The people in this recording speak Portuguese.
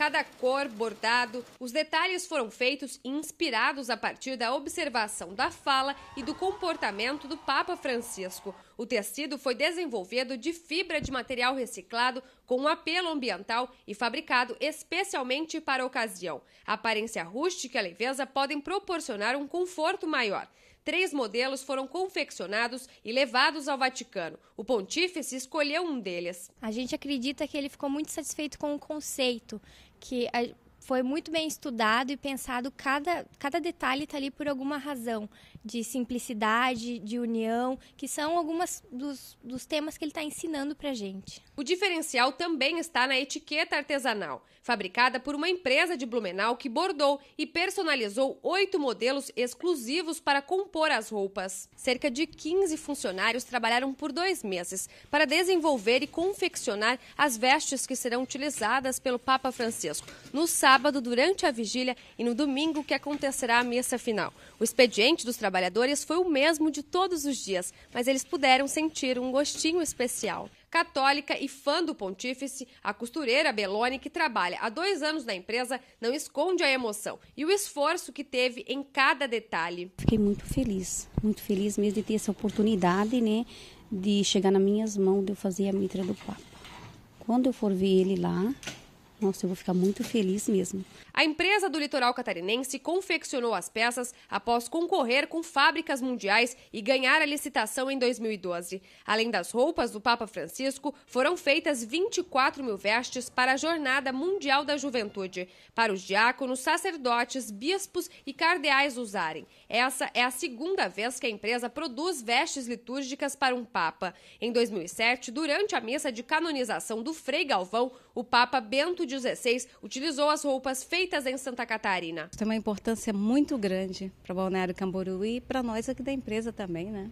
cada cor, bordado. Os detalhes foram feitos inspirados a partir da observação da fala e do comportamento do Papa Francisco. O tecido foi desenvolvido de fibra de material reciclado com um apelo ambiental e fabricado especialmente para a ocasião. A aparência rústica e a leveza podem proporcionar um conforto maior três modelos foram confeccionados e levados ao Vaticano. O pontífice escolheu um deles. A gente acredita que ele ficou muito satisfeito com o conceito, que a foi muito bem estudado e pensado. Cada, cada detalhe está ali por alguma razão de simplicidade, de união, que são algumas dos, dos temas que ele está ensinando para gente. O diferencial também está na etiqueta artesanal, fabricada por uma empresa de Blumenau que bordou e personalizou oito modelos exclusivos para compor as roupas. Cerca de 15 funcionários trabalharam por dois meses para desenvolver e confeccionar as vestes que serão utilizadas pelo Papa Francisco no sábado sábado, durante a vigília, e no domingo, que acontecerá a missa final. O expediente dos trabalhadores foi o mesmo de todos os dias, mas eles puderam sentir um gostinho especial católica e fã do pontífice, a costureira Belone, que trabalha há dois anos na empresa, não esconde a emoção e o esforço que teve em cada detalhe. Fiquei muito feliz, muito feliz mesmo de ter essa oportunidade, né, de chegar nas minhas mãos de eu fazer a mitra do Papa. Quando eu for ver ele lá, nossa, eu vou ficar muito feliz mesmo. A empresa do litoral catarinense confeccionou as peças após concorrer com fábricas mundiais e ganhar a licitação em 2012. Além das roupas do Papa Francisco, foram feitas 24 mil vestes para a Jornada Mundial da Juventude, para os diáconos, sacerdotes, bispos e cardeais usarem. Essa é a segunda vez que a empresa produz vestes litúrgicas para um Papa. Em 2007, durante a missa de canonização do Frei Galvão, o Papa Bento século utilizou as roupas feitas em Santa Catarina. Tem uma importância muito grande para Balneário Camboriú e para nós aqui da empresa também, né?